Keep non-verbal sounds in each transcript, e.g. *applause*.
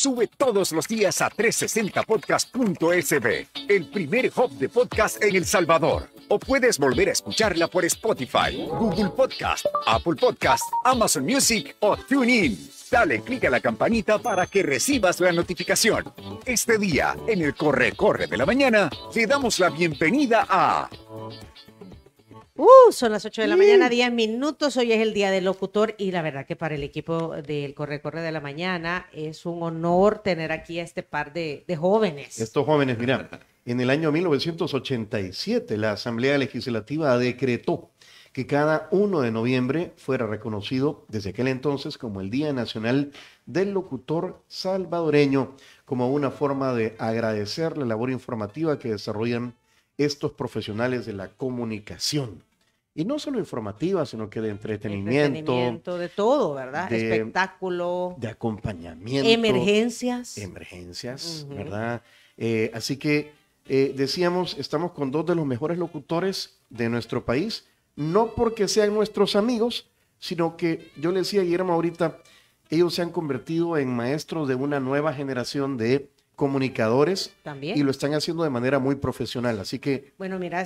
Sube todos los días a 360podcast.sb, el primer hub de podcast en El Salvador. O puedes volver a escucharla por Spotify, Google Podcast, Apple Podcast, Amazon Music o TuneIn. Dale clic a la campanita para que recibas la notificación. Este día, en el Corre Corre de la Mañana, le damos la bienvenida a... Uh, son las 8 de la mañana, 10 minutos. Hoy es el Día del Locutor y la verdad que para el equipo del Corre Corre de la Mañana es un honor tener aquí a este par de, jóvenes. Estos jóvenes, mira, en el año 1987 la Asamblea Legislativa decretó que cada 1 de noviembre fuera reconocido desde aquel entonces como el Día Nacional del Locutor Salvadoreño, como una forma de agradecer la labor informativa que desarrollan estos profesionales de la comunicación y no solo informativa, sino que de entretenimiento. entretenimiento de todo, ¿verdad? Espectáculo. De acompañamiento. Emergencias. Emergencias, ¿verdad? Eh, así que eh, decíamos, estamos con dos de los mejores locutores de nuestro país, no porque sean nuestros amigos, sino que yo le decía a Guillermo ahorita, ellos se han convertido en maestros de una nueva generación de comunicadores y lo están haciendo de manera muy profesional. Así que. Bueno, mira,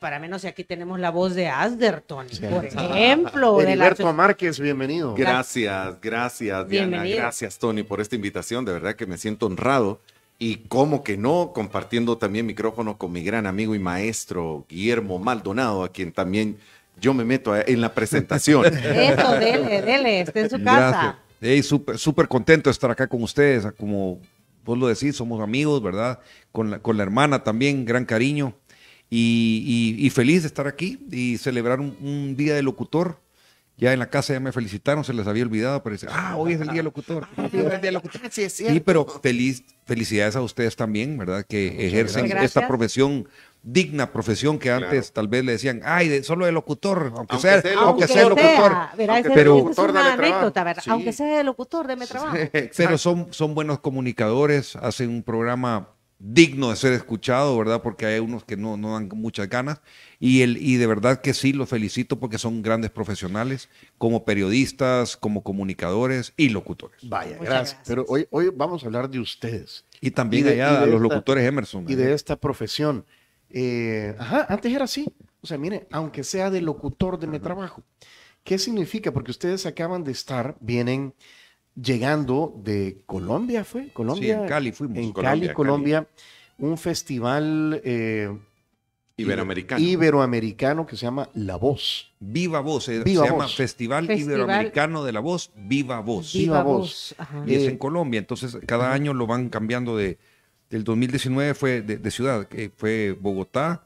para menos si aquí tenemos la voz de Asderton, por ejemplo. Alberto Márquez, bienvenido. Gracias, gracias, Diana. Gracias, Tony, por esta invitación. De verdad que me siento honrado. Y como que no, compartiendo también micrófono con mi gran amigo y maestro Guillermo Maldonado, a quien también yo me meto en la presentación. *laughs* Eso, dele, dele, esté en su casa. Gracias. Hey, súper, súper contento de estar acá con ustedes, como vos lo decís, somos amigos, ¿verdad? Con la, con la hermana también, gran cariño. Y, feliz de estar aquí y celebrar un, día de locutor. Ya en la casa ya me felicitaron, se les había olvidado, pero ah, hoy es el día *laughs* ah, de locutor. sí, pero feliz, felicidades a ustedes también, ¿verdad? Que ejercen esta profesión digna profesión que antes tal vez le decían, ay, solo de locutor, aunque, sea, aunque sea, locutor. pero, es una Aunque sea de locutor, deme trabajo. pero son, son buenos comunicadores, hacen un programa digno de ser escuchado, ¿verdad? Porque hay unos que no, no dan muchas ganas. Y, el, y de verdad que sí, los felicito porque son grandes profesionales como periodistas, como comunicadores y locutores. Vaya, gracias. Pero hoy, hoy vamos a hablar de ustedes. Y también allá a los locutores Emerson. Y de ¿eh? esta profesión. Eh, ajá, antes era así. O sea, mire, aunque sea de locutor de mi trabajo. ¿Qué significa? Porque ustedes acaban de estar, vienen llegando de Colombia, ¿fue? Colombia. Sí, en Cali fuimos. En Cali, Colombia. Un festival eh, Iberoamericano. Iberoamericano que se llama La Voz. Viva Voz, se, eh, se llama Festival, Iberoamericano de la Voz, Viva Voz. Viva, voz. Y es en Colombia, entonces cada año lo van cambiando de, el 2019 fue de, ciudad, que fue Bogotá,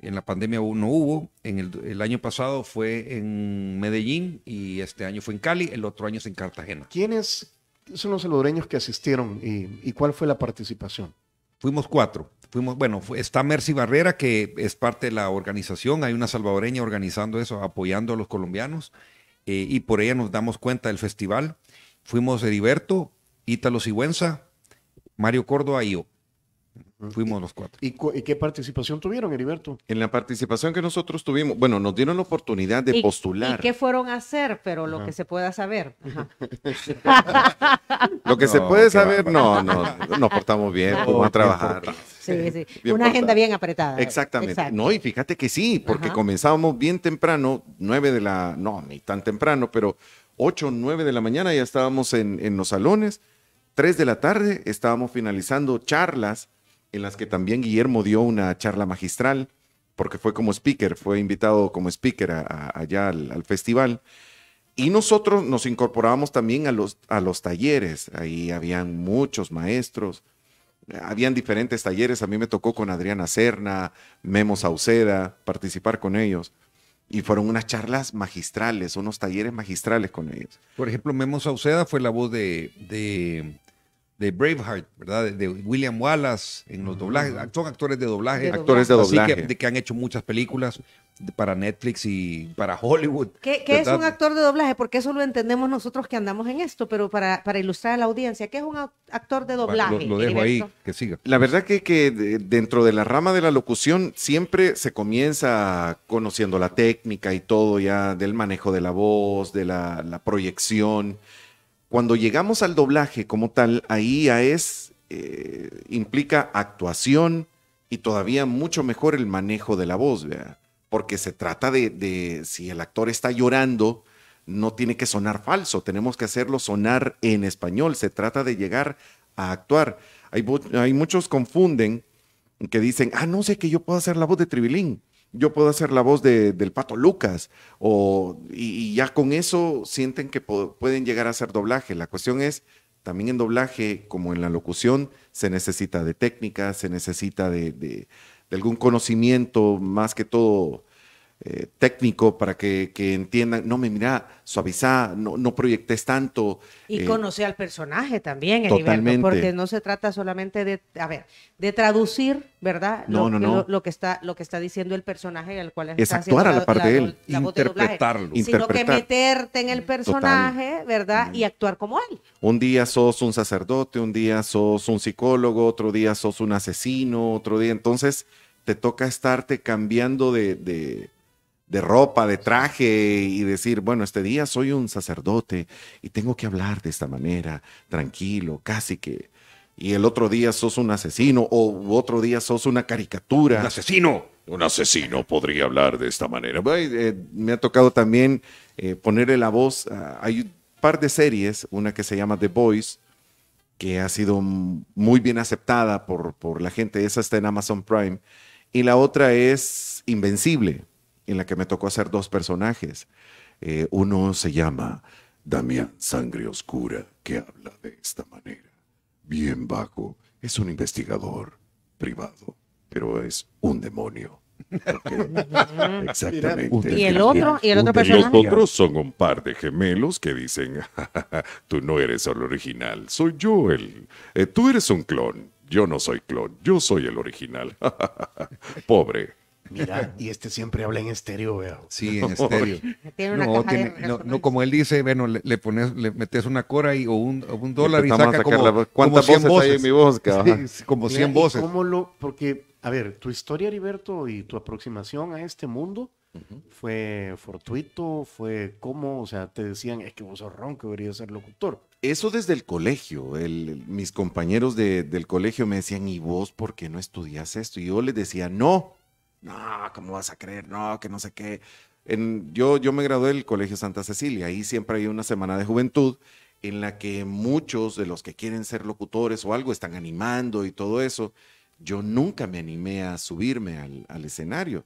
en la pandemia no hubo, en el, año pasado fue en Medellín y este año fue en Cali, el otro año es en Cartagena. ¿Quiénes son los salvadoreños que asistieron y, cuál fue la participación? Fuimos cuatro. Fuimos, bueno, está Mercy Barrera, que es parte de la organización, hay una salvadoreña organizando eso, apoyando a los colombianos, eh, y por ella nos damos cuenta del festival. Fuimos Heriberto, Ítalo Sigüenza, Mario Córdoba y Fuimos los cuatro. ¿Y, qué participación tuvieron, Heriberto? En la participación que nosotros tuvimos, bueno, nos dieron la oportunidad de postular. ¿Y qué fueron a hacer? Pero lo que se pueda saber. lo que se *laughs* puede saber, no, no, nos portamos bien, vamos a trabajar. Sí, sí. Una agenda bien apretada. Exactamente. No, y fíjate que sí, porque comenzábamos bien temprano, nueve de la, no, ni tan temprano, pero ocho, nueve de la mañana ya estábamos en, en los salones, tres de la tarde estábamos finalizando charlas en las que también Guillermo dio una charla magistral, porque fue como speaker, fue invitado como speaker allá al, festival. Y nosotros nos incorporábamos también a los, a los talleres, ahí habían muchos maestros, habían diferentes talleres, a mí me tocó con Adriana Serna, Memo Sauceda, participar con ellos. Y fueron unas charlas magistrales, unos talleres magistrales con ellos. Por ejemplo, Memo Sauceda fue la voz de, de de Braveheart, ¿verdad? De, William Wallace en los doblajes. Mm. Son actores de doblaje. Actores de doblaje. que, han hecho muchas películas para Netflix y para Hollywood. ¿Qué, es un actor de doblaje? Porque eso lo entendemos nosotros que andamos en esto, pero para, para ilustrar a la audiencia, ¿qué es un actor de doblaje? Lo, dejo ahí, que siga. La verdad que, que dentro de la rama de la locución siempre se comienza conociendo la técnica y todo ya del manejo de la voz, de la, la proyección. Cuando llegamos al doblaje como tal, ahí es, eh, implica actuación y todavía mucho mejor el manejo de la voz, Porque se trata de, si el actor está llorando, no tiene que sonar falso, tenemos que hacerlo sonar en español, se trata de llegar a actuar. Hay, hay muchos confunden que dicen, ah, no sé que yo puedo hacer la voz de Tribilín yo puedo hacer la voz de, del pato Lucas, o, y, ya con eso sienten que pueden llegar a hacer doblaje. La cuestión es, también en doblaje, como en la locución, se necesita de técnica, se necesita de, de algún conocimiento, más que todo eh, técnico para que, que, entiendan, no me mira, suavizá, no, no proyectes tanto. Y eh, conoce conocer al personaje también, el porque no se trata solamente de, a ver, de traducir, ¿verdad? No, no no, lo, que está, lo que está diciendo el personaje al cual es actuar a la parte de él, interpretarlo. sino que meterte en el mm. personaje, ¿verdad? Mm. Y actuar como él. Un día sos un sacerdote, un día sos un psicólogo, otro día sos un asesino, otro día. Entonces te toca estarte cambiando de, de de ropa, de traje y decir, bueno, este día soy un sacerdote y tengo que hablar de esta manera, tranquilo, casi que. Y el otro día sos un asesino o otro día sos una caricatura. Un asesino. Un asesino podría hablar de esta manera. Eh, me ha tocado también eh, ponerle la voz. hay un par de series, una que se llama The Voice, que ha sido muy bien aceptada por, por la gente. Esa está en Amazon Prime. Y la otra es Invencible en la que me tocó hacer dos personajes. Eh, uno se llama Damián Sangre Oscura, que habla de esta manera. Bien bajo, es un investigador privado, pero es un demonio. *laughs* Exactamente. Y el otro, y el otro personaje. Los otros son un par de gemelos que dicen, *laughs* tú no eres el original, soy yo el, eh, tú eres un clon, yo no soy clon, yo soy el original. *laughs* Pobre. Mira, *laughs* y este siempre habla en estéreo, veo. Sí, en estéreo. *laughs* no, como él dice, bueno, le, pones, le metes una cora y, o, un, o un dólar y saca como, ¿cuántas voces, Hay en mi voz, como voces. Cómo lo, porque, a ver, tu historia, Heriberto, y tu aproximación a este mundo fue fortuito, fue como, o sea, te decían, es que vos sos que deberías ser locutor. Eso desde el colegio. El, mis compañeros del colegio me decían, ¿y vos por qué no estudias esto? Y yo les decía, no no, ¿cómo vas a creer? No, que no sé qué. yo, yo me gradué del Colegio Santa Cecilia, ahí siempre hay una semana de juventud en la que muchos de los que quieren ser locutores o algo están animando y todo eso. Yo nunca me animé a subirme al, escenario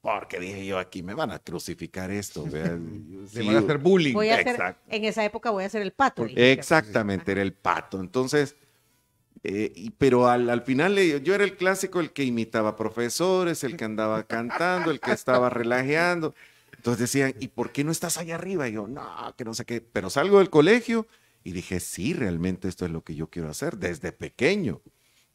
porque dije yo aquí me van a crucificar esto, *laughs* se van a hacer bullying. en esa época voy a ser el pato. Exactamente, era el pato. Entonces, eh, pero al, final yo era el clásico, el que imitaba profesores, el que andaba *laughs* cantando, el que estaba relajeando. Entonces decían, ¿y por qué no estás allá arriba? Y yo, no, que no sé qué. Pero salgo del colegio y dije, sí, realmente esto es lo que yo quiero hacer desde pequeño.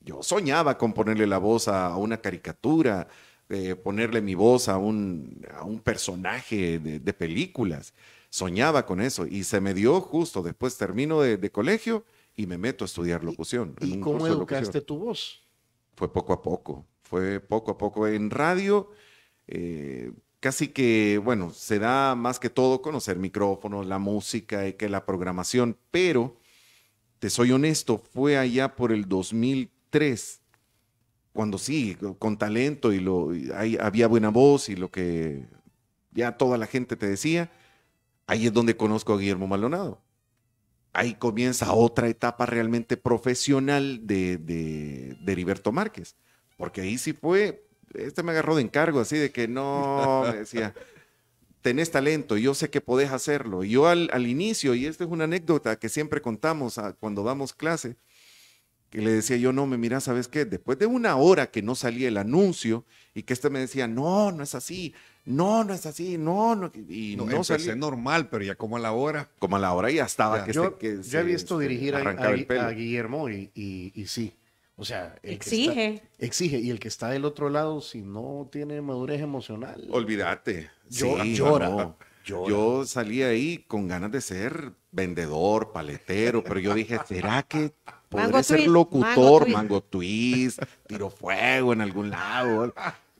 Yo soñaba con ponerle la voz a, una caricatura, eh, ponerle mi voz a un, personaje de, películas. Soñaba con eso y se me dio justo después termino de colegio y me meto a estudiar locución. ¿Y, cómo educaste tu voz? Fue poco a poco, fue poco a poco. En radio, eh, casi que, bueno, se da más que todo conocer micrófonos, la música eh, que la programación, pero te soy honesto, fue allá por el 2003 cuando sí, con talento y lo había buena voz y lo que ya toda la gente te decía, ahí es donde conozco a Guillermo Maldonado ahí comienza otra etapa realmente profesional de, de, Heriberto Márquez. Porque ahí sí fue, este me agarró de encargo, así de que no, me decía, tenés talento, yo sé que podés hacerlo. Y yo al, al, inicio, y esta es una anécdota que siempre contamos ah, cuando damos clase, que le decía yo, no, me mira, ¿sabes qué? Después de una hora que no salía el anuncio y que este me decía, no, no es así, no, no es así, no, no, y no, no salía. normal, pero ya como a la hora. Como a la hora ya estaba. Ya, que que he visto este, dirigir a, Guillermo y, y, sí, o sea, exige. exige. Y el que está del otro lado, si no tiene madurez emocional. Olvídate. yo Sí, Yo salí ahí con ganas de ser vendedor, paletero, pero yo dije, ¿será que Podría ser locutor, Mango Twist, tiro fuego en algún lado.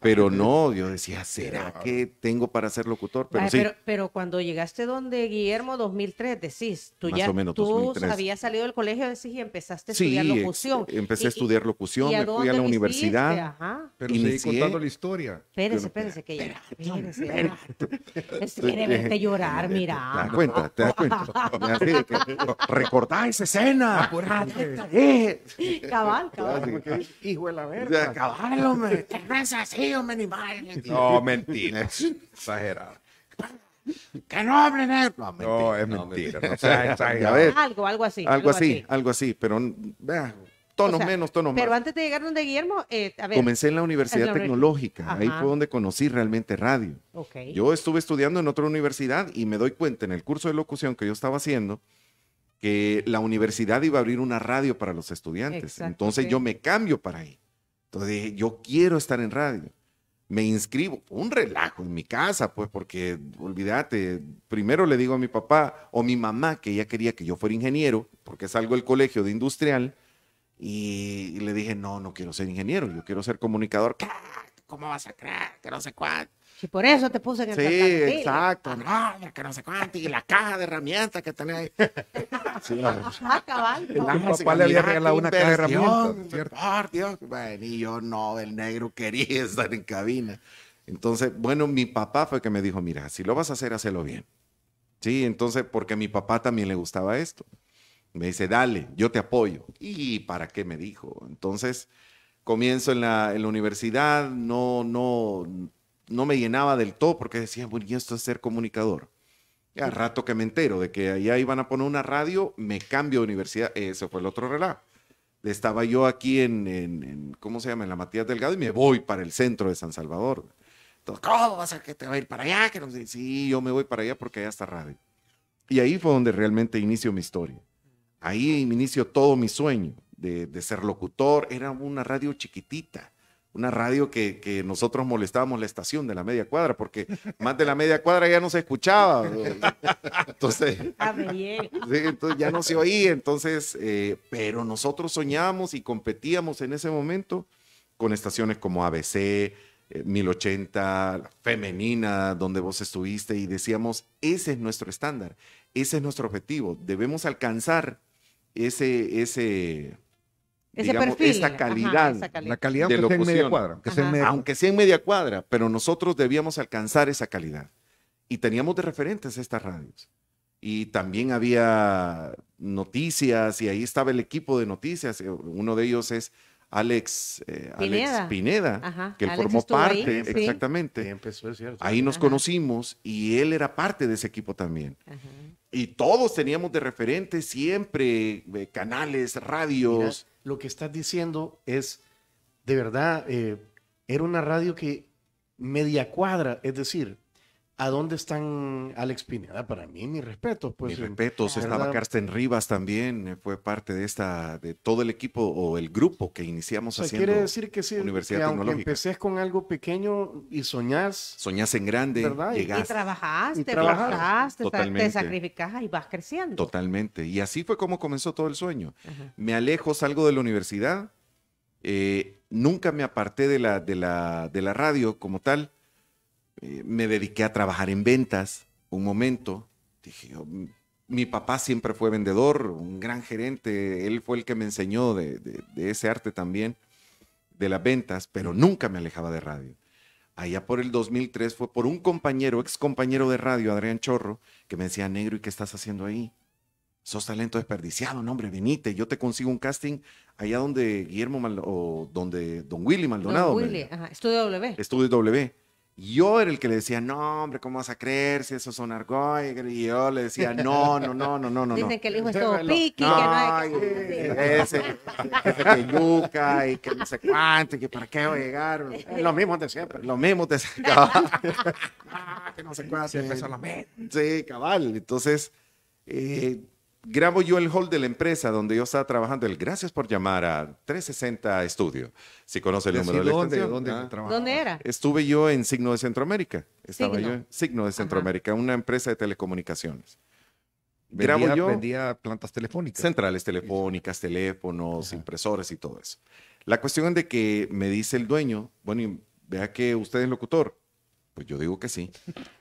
Pero no, yo decía, ¿será que tengo para ser locutor? Pero, sí. pero, cuando llegaste donde Guillermo 2003, decís, tú ya menos, tú habías salido del colegio decís, y empezaste a estudiar locución. Empecé a estudiar locución, me fui a la universidad. Ajá. Pero inicié. seguí contando la historia. Espérense, espérese. que ya. Espérense, Quiere verte llorar, mira. Te das cuenta, te das cuenta. *laughs* Recordá esa escena. Ah, cabal, cabal. Hijo de la verga. Cabal, hombre. así. *laughs* No, mentira. Exagerado. Que no hablen él. No, No, es mentira. Algo, algo así. Algo, así, algo así. Pero, vea, tonos menos, tonos pero más. Pero antes de llegar donde Guillermo, eh, a ver. Comencé en la Universidad Tecnológica, ahí fue donde conocí realmente radio. Okay. Yo estuve estudiando en otra universidad y me doy cuenta en el curso de locución que yo estaba haciendo que la universidad iba a abrir una radio para los estudiantes. Entonces yo me cambio para ahí. Entonces dije, yo quiero estar en radio me inscribo. Un relajo en mi casa, pues, porque olvídate, primero le digo a mi papá o mi mamá que ella quería que yo fuera ingeniero, porque salgo del colegio de industrial, y, le dije, no, no quiero ser ingeniero, yo quiero ser comunicador. ¿Cómo vas a creer? Que no sé cuánto. Y por eso te puse en el Sí, exacto. Ah, no, que no sé cuánto. Y la caja de herramientas que tenía ahí. *laughs* Sí, Ajá, *laughs* ah, cabal. El papá le había regalado una caja de herramientas. Por Dios. Bueno, y yo no, el negro quería *laughs* estar en cabina. Entonces, bueno, mi papá fue que me dijo, mira, si lo vas a hacer, hazlo bien. Sí, entonces, porque a mi papá también le gustaba esto. Me dice, dale, yo te apoyo. ¿Y para qué me dijo? Entonces, comienzo en la, en la universidad, no, no, no me llenaba del todo porque decía, bueno, ¿y esto es ser comunicador? al rato que me entero de que allá iban a poner una radio, me cambio de universidad. Eso fue el otro relato. Estaba yo aquí en, en, ¿cómo se llama? En la Matías Delgado y me voy para el centro de San Salvador. Entonces, ¿cómo vas a que te va a ir para allá? Que no sé. Sí, yo me voy para allá porque allá está radio. Y ahí fue donde realmente inicio mi historia. Ahí inicio todo mi sueño de ser locutor. Era una radio chiquitita una radio que, nosotros molestábamos la estación de la media cuadra, porque más de la media cuadra ya no se escuchaba. Entonces, ah, ya no se oía. Entonces, eh, pero nosotros soñábamos y competíamos en ese momento con estaciones como ABC, 1080, eh, Femenina, donde vos estuviste, y decíamos, ese es nuestro estándar, ese es nuestro objetivo, debemos alcanzar ese, ese, esa, calidad la calidad de aunque, sea en media... cuadra, pero nosotros debíamos alcanzar esa calidad. Y teníamos de referentes estas radios. Y también había noticias y ahí estaba el equipo de noticias. Eh, uno de ellos es Alex, eh, Pineda. que él formó parte, exactamente. Ahí nos conocimos y él era parte de ese equipo también. Y todos teníamos de referentes siempre eh, canales, radios lo que estás diciendo es, de verdad, eh, era una radio que media cuadra, es decir, ¿A dónde están Alex Pineda? Para mí, mi respeto. Pues, mi eh, respeto, estaba Carsten Rivas también, eh, fue parte de esta, de todo el equipo o el grupo que iniciamos o haciendo. Quiere decir que Universidad que aunque empecés con algo pequeño y soñás. Soñás en grande, ¿verdad? Y trabajaste, trabajaste, te sacrificás y vas creciendo. Totalmente. Y así fue como comenzó todo el sueño. Me alejo, salgo de la universidad, eh, nunca me aparté de la, de la, de la radio como tal eh, me dediqué a trabajar en ventas un momento. Dije, oh, mi papá siempre fue vendedor, un gran gerente, él fue el que me enseñó de, ese arte también, de las ventas, pero nunca me alejaba de radio allá por el 2003 fue por un compañero, ex compañero de radio, Adrián Chorro, que me decía, negro, ¿y qué estás haciendo ahí? Sos talento desperdiciado, no hombre, venite, yo te consigo un casting allá donde Guillermo o donde Don Willy Maldonado. Estudio W. Estudio W. Yo era el que le decía, no, hombre, ¿cómo vas a creer si es son argoy? Y yo le decía, no, no, no, no, no, no. Dicen que el hijo es *laughs* todo piqui, que no hay Ese, ese que yuca y que no sé cuánto y que para qué va a llegar. Lo mismo de siempre. Lo mismo de siempre. *laughs* *laughs* Ah, que no se cuánto. Siempre solamente. Sí, cabal. Entonces, eh, grabo yo el hall de la empresa donde yo estaba trabajando. El gracias por llamar a 360 Estudio. Si conoce el número de dónde, la ah. ¿dónde, era? Estuve yo en Signo de Centroamérica. Estaba yo en Signo de Centroamérica, una empresa de telecomunicaciones. Vendía, grabo yo. Vendía plantas telefónicas. Centrales telefónicas, teléfonos, impresores y todo eso. La cuestión de que me dice el dueño, bueno, vea que usted es locutor. Pues yo digo que sí.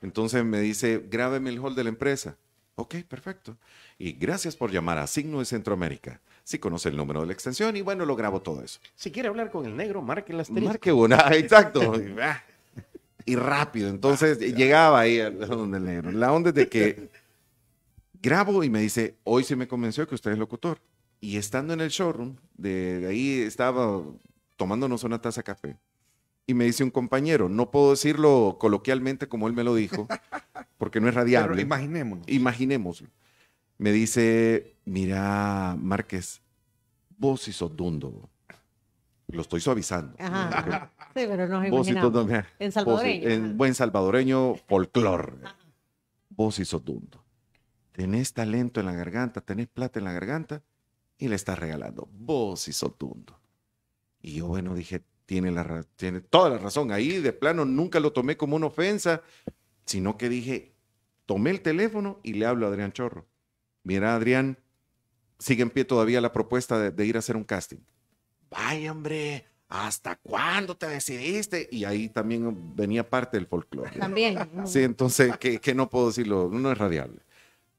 Entonces me dice, grábeme el hall de la empresa. Ok, perfecto. Y gracias por llamar a Signo de Centroamérica. Si sí conoce el número de la extensión y bueno, lo grabo todo eso. Si quiere hablar con el negro, marque las tres. Marque una, *laughs* exacto. *laughs* y rápido. Entonces llegaba ahí a donde el negro. La onda es de que grabo y me dice, hoy sí me convenció que usted es locutor. Y estando en el showroom, de ahí estaba tomándonos una taza de café. Y me dice un compañero, no puedo decirlo coloquialmente como él me lo dijo, porque no es radiable. Pero imaginémonos. Imaginémoslo me dice, mira, Márquez, vos y Sotundo, Lo estoy suavizando. Sí, pero no es y En salvadoreño. en buen salvadoreño, folclor. Vos y Sotundo, dundo. Tenés talento en la garganta, tenés plata en la garganta y le estás regalando. Vos y Sotundo. Y yo, bueno, dije, tiene, la, tiene toda la razón. Ahí de plano nunca lo tomé como una ofensa, sino que dije, tomé el teléfono y le hablo a Adrián Chorro. Mira, Adrián, sigue en pie todavía la propuesta de, ir a hacer un casting. Vaya, hombre, ¿hasta cuándo te decidiste? Y ahí también venía parte del folclore. También. Sí, entonces, que, no puedo decirlo, no es radiable.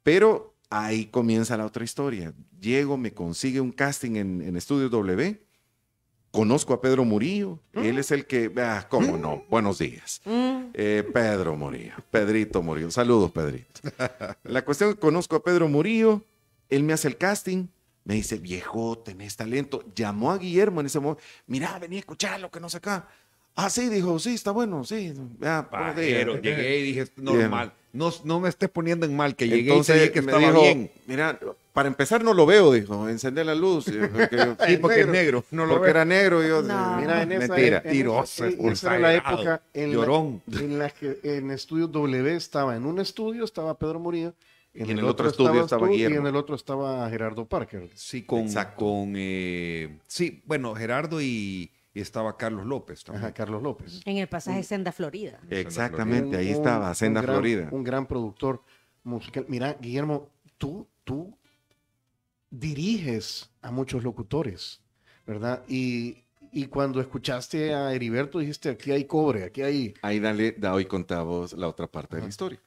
Pero ahí comienza la otra historia. Diego me consigue un casting en, en Estudios W Conozco a Pedro Murillo, mm. él es el que, ah, cómo mm. no, buenos días. Mm. Eh, Pedro Murillo, Pedrito Murillo, saludos Pedrito. La cuestión, conozco a Pedro Murillo, él me hace el casting, me dice, viejo, tenés talento. Llamó a Guillermo en ese momento, mira, vení a escuchar lo que no sé acá. Ah, sí, dijo, sí, está bueno, sí. Ya, ah, llegué y dije, normal. No, no, me estés poniendo en mal, que llegué y dije que estaba dijo, Mira, para empezar no lo veo, dijo, encender la luz. Eh, *laughs* sí, porque es negro, no lo porque era negro. Eh, Mira, en esa, Mentira, era la época en La, que en Estudio W estaba, en un estudio estaba Pedro Murillo, en, y en el, otro, estudio estaba, Guillermo. Y en el otro estaba Gerardo Parker. Sí, con, con eh, sí, bueno, Gerardo y, estaba Carlos López Ajá, Carlos López. En el pasaje Senda Florida. Exactamente, ahí estaba, Senda Florida. Un gran productor musical. Mira, Guillermo, tú, tú diriges a muchos locutores, ¿verdad? Y, y cuando escuchaste a Heriberto dijiste, aquí hay cobre, aquí hay... Ahí dale, da hoy contamos la otra parte de la historia.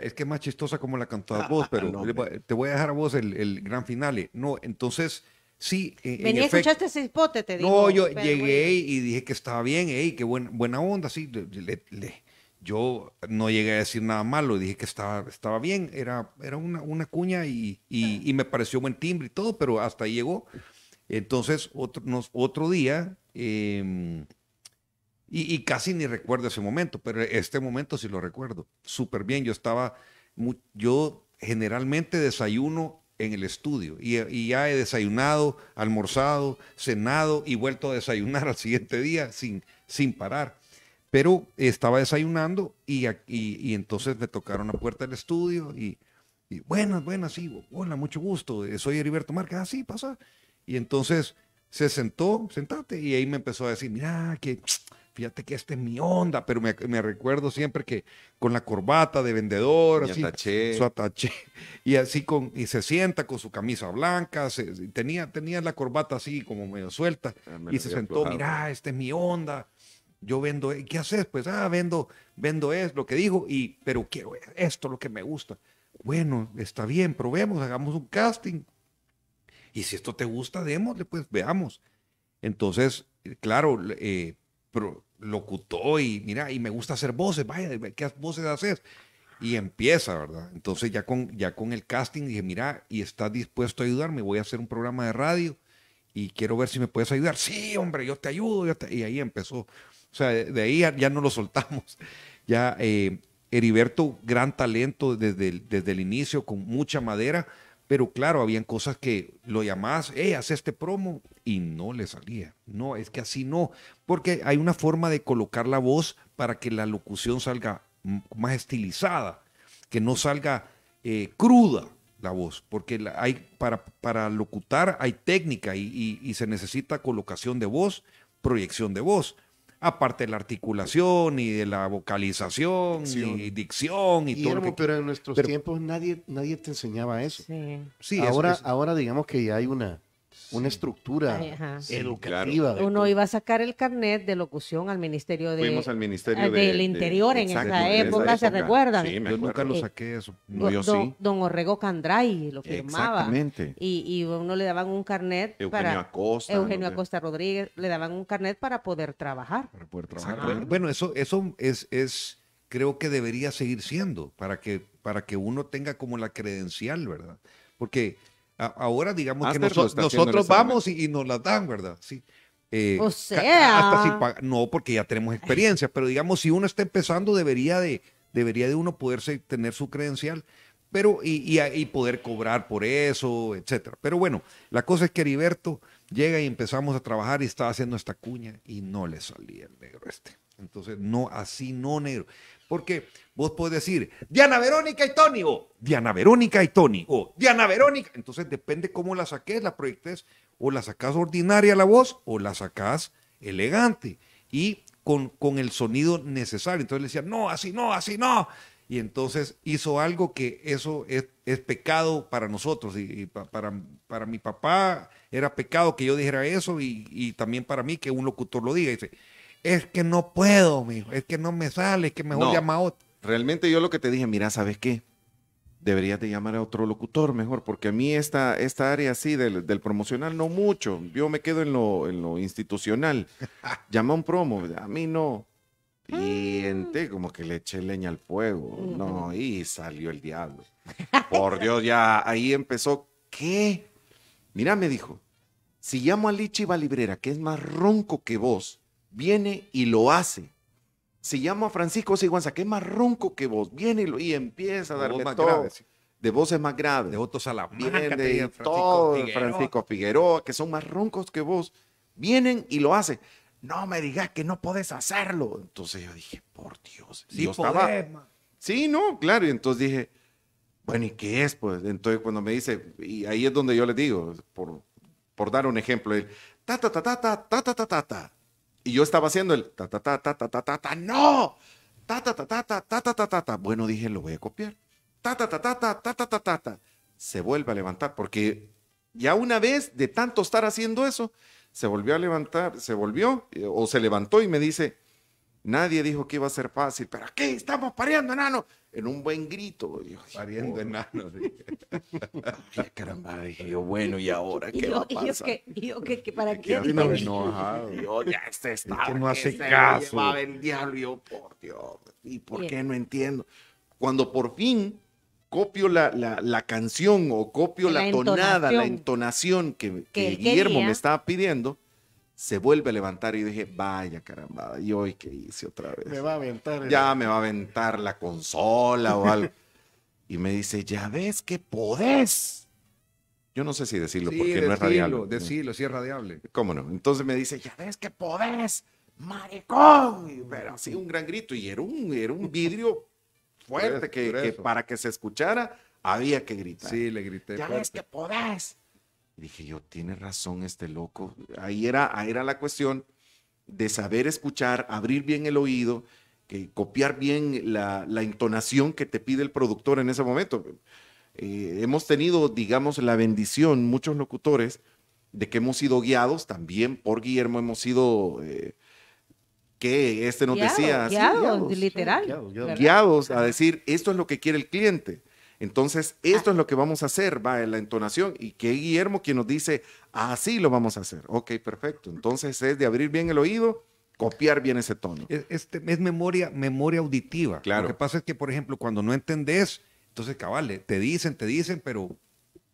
Es que es más chistosa como la cantabas ah, vos, ah, pero te voy a dejar a vos el, el gran finale. No, entonces... Sí, eh, en, Vení, en escuchaste ese hipote, te digo. No, yo llegué y dije que estaba bien, ey, qué buena, buena onda, sí, le, le, yo no llegué a decir nada malo, dije que estaba, estaba bien, era, era una, cuña y, me pareció buen timbre y todo, pero hasta llegó. Entonces, otro, otro día, em, y, casi ni recuerdo ese momento, pero este momento sí lo recuerdo súper bien. Yo estaba, yo generalmente desayuno en el estudio y, ya he desayunado, almorzado, cenado y vuelto a desayunar al siguiente día sin, sin parar. Pero estaba desayunando y, y, entonces me tocaron la puerta del estudio y, y, buenas, buenas, sí, hola, mucho gusto, eh, soy Heriberto Márquez, ah, sí, pasa. Y entonces se sentó, sentate, y ahí me empezó a decir, mira, que fíjate que esta es mi onda, pero me recuerdo siempre que con la corbata de vendedor, su atache *laughs* y así con, y se sienta con su camisa blanca, tenía, tenía la corbata así como medio suelta, ah, y se sentó, mira, esta es mi onda, yo vendo, eh, ¿qué haces? Pues, ah, vendo, vendo es lo que digo y, pero quiero esto, lo que me gusta. Bueno, está bien, probemos, hagamos un casting. Y si esto te gusta, démosle, pues veamos. Entonces, claro, eh, locutó y mira, y me gusta hacer voces, vaya, ¿qué voces haces? Y empieza, ¿verdad? Entonces ya con, ya con el casting dije, mira, y estás dispuesto a ayudarme, voy a hacer un programa de radio y quiero ver si me puedes ayudar. Sí, hombre, yo te ayudo. Y ahí empezó o sea, de ahí ya, no lo soltamos. *laughs* Ya eh, Heriberto, gran talento desde el, desde el inicio, con mucha madera, pero claro, habían cosas que lo llamás, ¡eh, haz este promo, y no le salía. No, es que así no, porque hay una forma de colocar la voz para que la locución salga más estilizada, que no salga eh, cruda la voz, porque hay, para, locutar hay técnica y se necesita colocación de voz, proyección de voz aparte de la articulación y de la vocalización y dicción y, todo. lo que... Pero en nuestros tiempos nadie, nadie te enseñaba eso. Sí, ahora, ahora digamos que ya hay una una estructura educativa. Uno iba a sacar el carnet de locución al Ministerio de eh, del Interior en, esa época, ¿se recuerdan? yo nunca lo saqué eso. Eh, don, Orrego Candray lo firmaba. Exactamente. Y, uno le daban un carnet Eugenio para Acosta, Eugenio Acosta Rodríguez, le daban un carnet para poder trabajar. Para poder trabajar. bueno, eso, eso es, es, creo que debería seguir siendo, para que, para que uno tenga como la credencial, ¿verdad? Porque ahora digamos que nosotros vamos y, nos la dan, ¿verdad? Sí. Eh, o sea. no, porque ya tenemos experiencia, pero digamos, si uno está empezando, debería de, debería de uno poderse tener su credencial pero y, y, poder cobrar por eso, etcétera. Pero bueno, la cosa es que Heriberto llega y empezamos a trabajar y estaba haciendo esta cuña y no le salía el negro este. Entonces, no, así no negro. Porque vos podés decir Diana Verónica y Tony, o Diana Verónica y Tony, o Diana Verónica. Entonces depende cómo la saques, la proyectes, o la sacas ordinaria la voz, o la sacas elegante y con, el sonido necesario. Entonces le decía, no, así no, así no. Y entonces hizo algo que eso es, pecado para nosotros. Y, para, para mi papá era pecado que yo dijera eso y, y también para mí que un locutor lo diga. dice, es que no puedo, mijo, es que no me sale, es que mejor llama a otro. Realmente yo lo que te dije, mira, ¿sabes qué? Deberías de llamar a otro locutor mejor, porque a mí esta, esta área así del, del promocional no mucho. Yo me quedo en lo, en lo institucional. *laughs* Llama a un promo, a mí no. Piente, mm. como que le eché leña al fuego. Mm. No, y salió el diablo. Por Dios, ya ahí empezó. ¿Qué? Mira, me dijo, si llamo a Lichi librera, que es más ronco que vos, viene y lo hace. Se llama Francisco Siguanza, que es más ronco que vos. Viene y, lo, y empieza a darle todo. Grave, De voces más graves. De otros a Viene de todo Francisco Figueroa, que son más roncos que vos. Vienen y lo hace No me digas que no podés hacerlo. Entonces yo dije, por Dios. Sí, Sí, no, claro. Y entonces dije, bueno, ¿y qué es? Pues entonces cuando me dice, y ahí es donde yo le digo, por, por dar un ejemplo, ta ta ta ta ta ta ta ta ta ta y yo estaba haciendo el ta ta ta ta ta ta ta ta no. Ta ta ta ta ta ta ta ta ta Bueno, dije, lo voy a copiar. Ta ta ta ta ta ta ta ta ta ta. Se vuelve a levantar porque ya una vez de tanto estar haciendo eso, se volvió a levantar, se volvió o se levantó y me dice, nadie dijo que iba a ser fácil, pero aquí estamos pariendo enano en un buen grito. Yo, pariendo enanos. *laughs* Caramba, dije yo, bueno, ¿y ahora qué va a pasar? que, para qué. Yo, no, ya está. que no hace caso. Va a diablo, yo, por Dios. ¿Y por qué no entiendo? Cuando por fin copio la, la, canción o copio la, tonada, la entonación que, Guillermo me estaba pidiendo, se vuelve a levantar y dije, vaya caramba, ¿y hoy qué hice otra vez? Me va a aventar. Ya me va a aventar la consola o algo. *laughs* y me dice, ya ves que podés. Yo no sé si decirlo porque no es radiable. Decirlo, sí es radiable. ¿Cómo no? Entonces me dice, ya ves que podés, maricón. Pero así un gran grito y era un, era un vidrio *laughs* fuerte que, para que se escuchara había que gritar. Sí, le grité. Ya ves que podés dije yo, tiene razón este loco. Ahí era, era la cuestión de saber escuchar, abrir bien el oído, que copiar bien la, la, entonación que te pide el productor en ese momento. Eh, hemos tenido, digamos, la bendición, muchos locutores, de que hemos sido guiados también por Guillermo, hemos sido... Eh, que este nos decía guiados, literal guiados a decir esto es lo que quiere el cliente entonces, ah. esto es lo que vamos a hacer, va en la entonación, y que Guillermo quien nos dice, así lo vamos a hacer. Ok, perfecto. Entonces es de abrir bien el oído, copiar bien ese tono. Es, este, es memoria, memoria auditiva. Lo que pasa es que, por ejemplo, cuando no entendés, entonces, cabale, eh, te dicen, te dicen, pero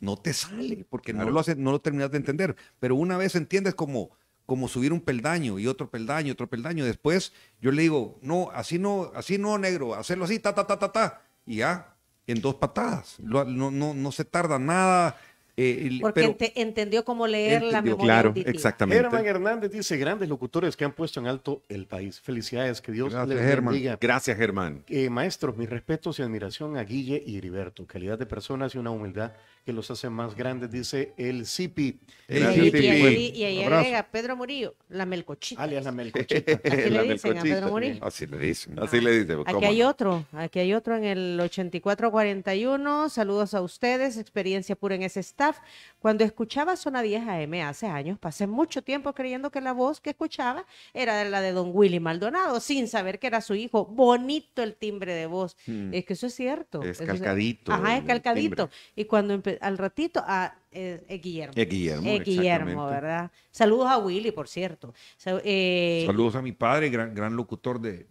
no te sale, porque no, lo haces, no lo terminas de entender. Pero una vez entiendes como como subir un peldaño y otro peldaño, otro peldaño. Después yo le digo, no, así no, así no, negro, hacerlo así, ta, ta, ta, ta, ta. Y ya, en dos patadas. No, no, se tarda nada. Eh, Porque entendió cómo leer la memoria. Claro, exactamente. Germán Hernández dice: grandes locutores que han puesto en alto el país. Felicidades, que Dios Gracias, les bendiga. Gracias, Germán. Eh, maestros, mis respetos y admiración a Guille y Heriberto. Calidad de personas y una humildad que los hace más grandes, dice el CIPI. Gracias, Y ahí, y Pedro Murillo, la melcochita. Alias la melcochita. Así le dicen a Pedro *laughs* Murillo. Así le dicen, así ah. le dicen. Aquí hay otro, aquí hay otro en el 8441. Saludos a ustedes, experiencia pura en ese staff. Cuando escuchaba Zona 10 AM hace años, pasé mucho tiempo creyendo que la voz que escuchaba era la de don Willy Maldonado, sin saber que era su hijo. Bonito el timbre de voz. Hmm. Es que eso es cierto. Es calcadito. Ajá, es calcadito. Y cuando al ratito, a, ah, eh, eh, Guillermo. Eh, Guillermo, Guillermo ¿verdad? Saludos a Willy, por cierto. Saludos a mi padre, gran, locutor de,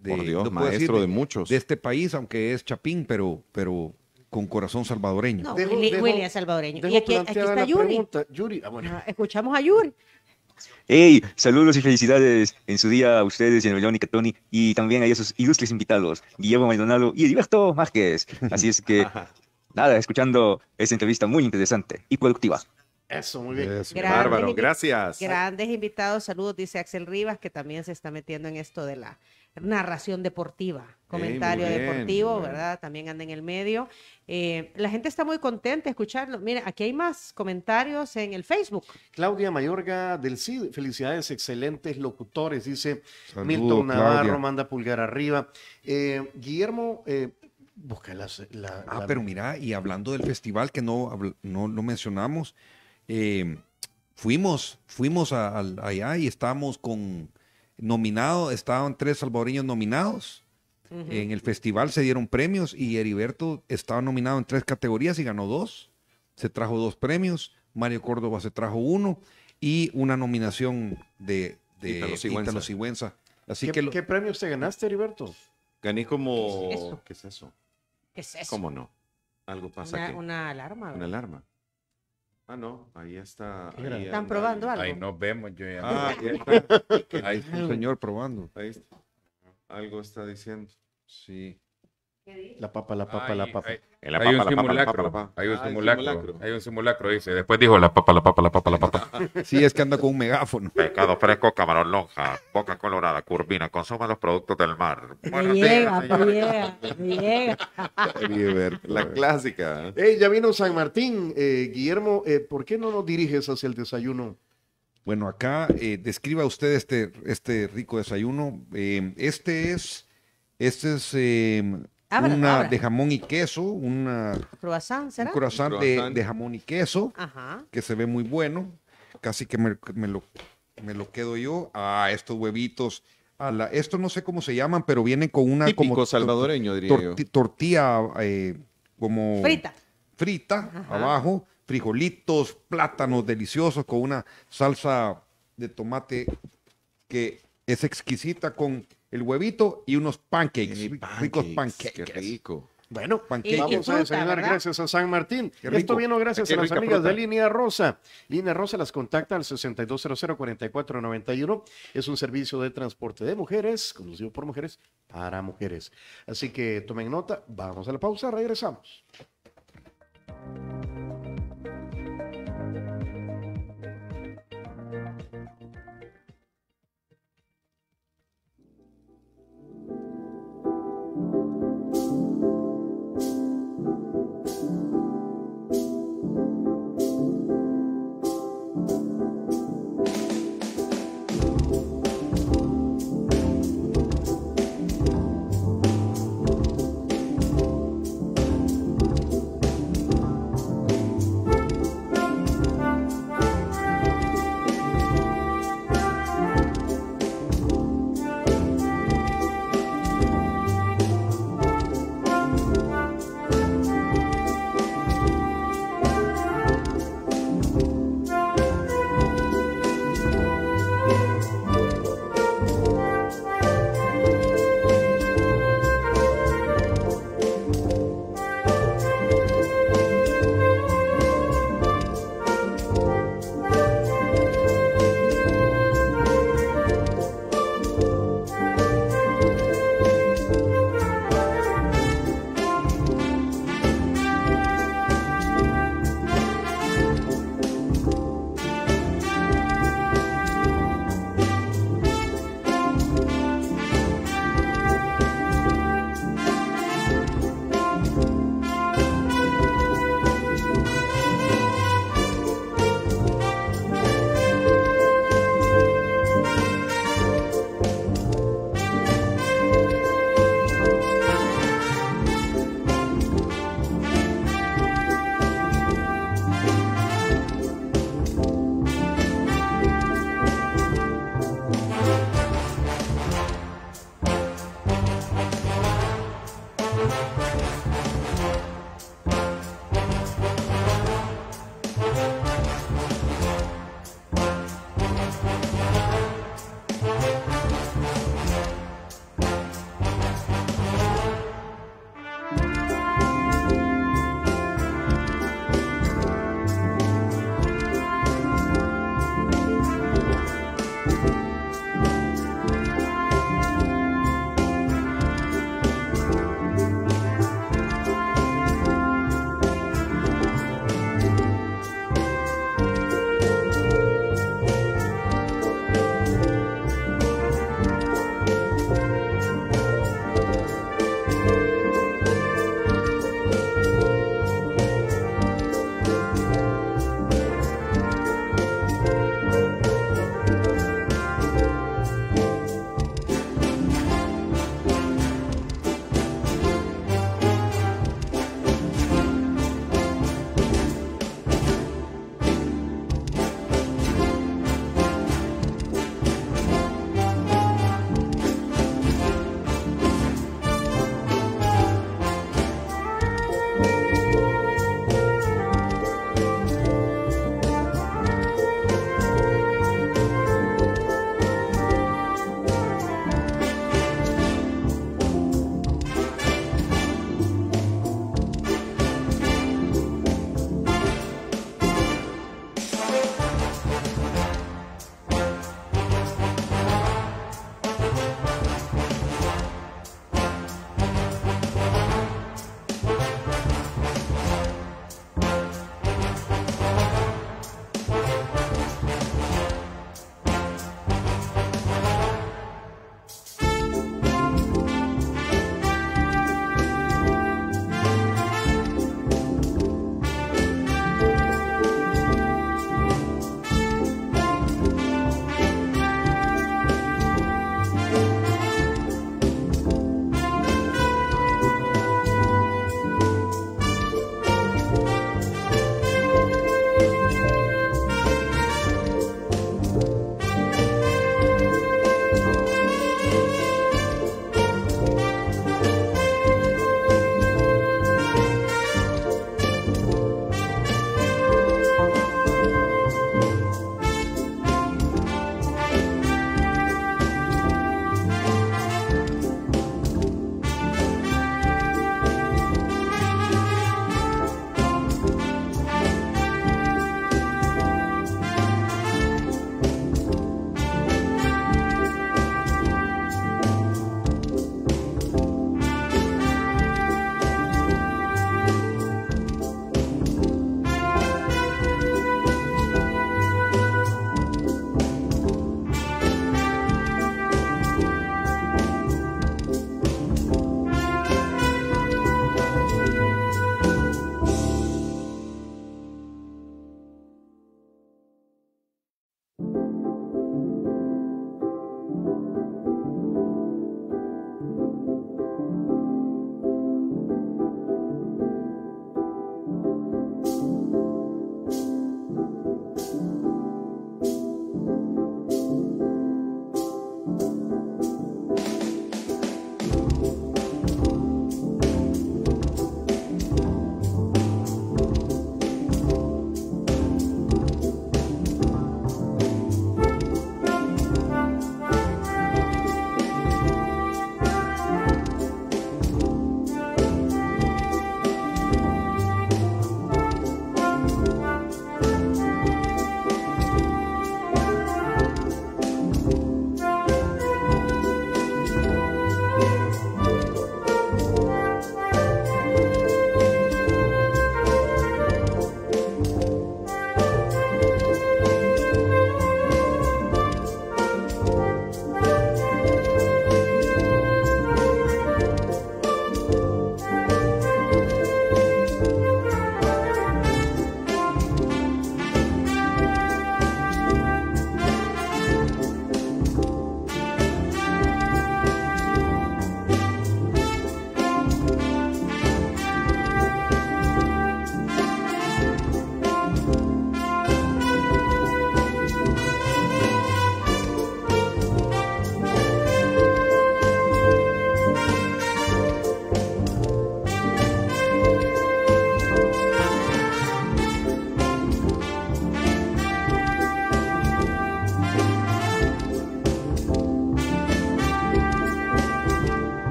maestro de, muchos. De este país, aunque es Chapín, pero, pero con corazón salvadoreño. No, salvadoreño. y aquí, está Yuri. Yuri ah, Escuchamos a Yuri. Hey, saludos y felicidades en su día a ustedes y a Melón y Tony y también a esos ilustres invitados, Guillermo Maldonado y Heriberto Márquez. Así es que, *laughs* nada, escuchando esta entrevista muy interesante y productiva. Eso, muy bien. Bárbaro, gracias. Grandes invitados, saludos, dice Axel Rivas, que también se está metiendo en esto de la narración deportiva, comentario deportivo, ¿verdad? También anda en el medio. Eh, la gente está muy contenta de escucharlo. Mira, aquí hay más comentarios en el Facebook. Claudia Mayorga del CID, felicidades, excelentes locutores, dice Milton Navarro, manda pulgar arriba. Eh, Guillermo... Eh, busca la, Ah, pero mira, y hablando del festival que no, no, lo mencionamos, fuimos, fuimos allá y estamos con, nominado, estaban tres salvadoreños nominados. En el festival se dieron premios y Heriberto estaba nominado en tres categorías y ganó dos. Se trajo dos premios, Mario Córdoba se trajo uno y una nominación de, de Sigüenza. Así ¿Qué, que ¿Qué premios te ganaste, Heriberto? Gané como... ¿Qué es eso? ¿Qué es eso? ¿Cómo no? Algo pasa. Una, una alarma. Una alarma. Ah, no, ahí está. Ahí Están probando algo. Ahí nos vemos, yo ya. Ah, ahí está. ahí está el señor probando. Ahí está. Algo está diciendo. Sí. La papa, la papa, la papa. Hay, un ah, simulacro. Hay un simulacro, Hay un simulacro, dice. Después dijo la papa, la papa, la papa, la papa. *laughs* Sí, es que anda con un megáfono. Pecado fresco, camarón lonja, boca colorada, curvina. Consuma los productos del mar. llega, llega, La clásica. ¿eh? ya vino San Martín. Eh, Guillermo, eh, ¿por qué no nos diriges hacia el desayuno? Bueno, acá describa usted este, este rico desayuno. este es, este es Ah, una de jamón y queso, una un De, jamón y queso, que se ve muy bueno. Casi que me, lo, me lo quedo yo. Ah, estos huevitos. A esto no sé cómo se llaman, pero vienen con una Típico salvadoreño, diría tortilla eh, como frita, frita abajo, frijolitos, plátanos deliciosos con una salsa de tomate que es exquisita con el huevito y unos pancakes, ricos pancakes. Qué rico. Bueno, pancakes. vamos a desayunar gracias a San Martín. Esto vino gracias a las amigas de Línea Rosa. Línea Rosa las contacta al 6200-4491. Es un servicio de transporte de mujeres, conducido por mujeres, para mujeres. Así que tomen nota, vamos a la pausa, regresamos.